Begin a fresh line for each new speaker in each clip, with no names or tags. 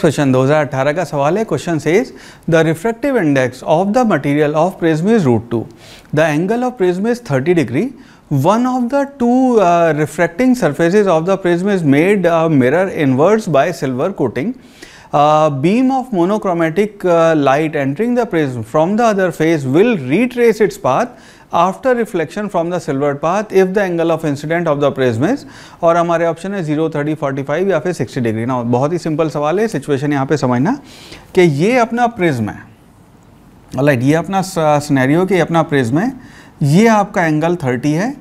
question 2018 का सवाल है question says the refractive index of the material of prism is root two the angle of prism is 30 degree one of the two refracting surfaces of the prism is made mirror inwards by silver coating beam of monochromatic light entering the prism from the other face will retrace its path after reflection from the silver path if the angle of incident of the prism is और हमारे option है zero thirty forty five या फिर sixty degree ना बहुत ही simple सवाल है situation यहाँ पे समझना कि ये अपना प्रिज्म है लाइट ये अपना स्नैरियो कि अपना प्रिज्म है ये आपका एंगल 30 है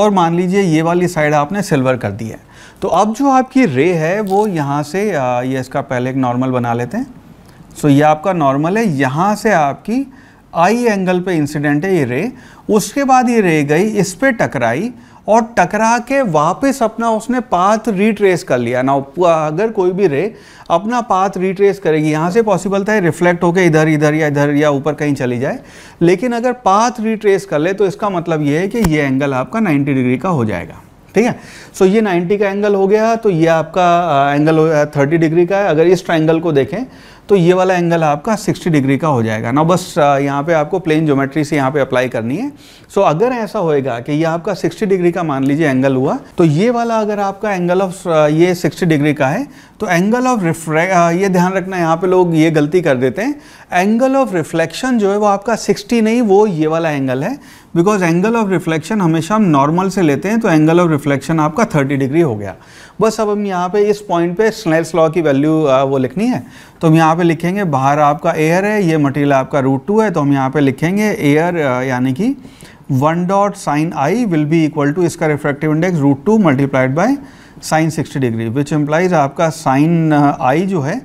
और मान लीजिए ये वाली साइड आपने सिल्वर कर दी है तो अब जो आपकी रे है वो यहाँ से ये इसका पहले एक नॉर्मल बना लेते हैं सो so, ये आपका नॉर्मल है यहाँ से आपकी आई एंगल पे इंसिडेंट है ये रे उसके बाद ये रे गई इस पर टकराई और टकरा के वापस अपना उसने पाथ रिट्रेस कर लिया ना अगर कोई भी रे अपना पाथ रिट्रेस करेगी यहाँ से पॉसिबल था रिफ्लेक्ट होकर इधर इधर या इधर या ऊपर कहीं चली जाए लेकिन अगर पाथ रिट्रेस कर ले तो इसका मतलब ये है कि ये एंगल आपका 90 डिग्री का हो जाएगा ठीक है सो ये 90 का एंगल हो गया तो ये आपका एंगल हो गया थर्टी डिग्री का है अगर इस ट्राइंगल को देखें तो ये वाला एंगल आपका 60 डिग्री का हो जाएगा ना बस uh, यहाँ पे आपको प्लेन ज्योमेट्री से यहाँ पे अप्लाई करनी है सो so अगर ऐसा होएगा कि ये आपका 60 डिग्री का मान लीजिए एंगल हुआ तो ये वाला अगर आपका एंगल ऑफ uh, ये 60 डिग्री का है तो एंगल ऑफ रिफ्रे ये ध्यान रखना यहाँ पे लोग ये गलती कर देते हैं एंगल ऑफ रिफ्लेक्शन जो है वो आपका सिक्सटी नहीं वो ये वाला एंगल है बिकॉज एंगल ऑफ रिफ्लेक्शन हमेशा हम नॉर्मल से लेते हैं तो एंगल ऑफ रिफ्लेक्शन आपका 30 डिग्री हो गया बस अब हम यहाँ पे इस पॉइंट पे स्नेल्स लॉ की वैल्यू वो लिखनी है तो हम यहाँ पे लिखेंगे बाहर आपका एयर है ये मटेरियल आपका रूट टू है तो हम यहाँ पे लिखेंगे एयर यानी कि one dot sine I will be equal to इसका refractive index root two multiplied by sine sixty degree which implies आपका साइन आई जो है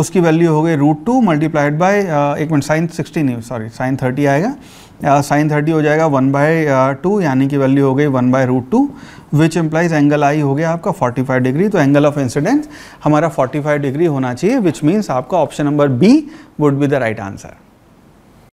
उसकी वैल्यू हो गई रूट टू मल्टीप्लाइड बाई एक मिनट साइन सिक्सटी नहीं सॉरी साइन थर्टी आएगा साइन uh, थर्टी हो जाएगा वन बाय टू यानी कि वैल्यू हो गई one by root two which implies angle I हो गया आपका 45 डिग्री तो एंगल ऑफ इंसिडेंस हमारा 45 डिग्री होना चाहिए विच मीन्स आपका option number B would be the right answer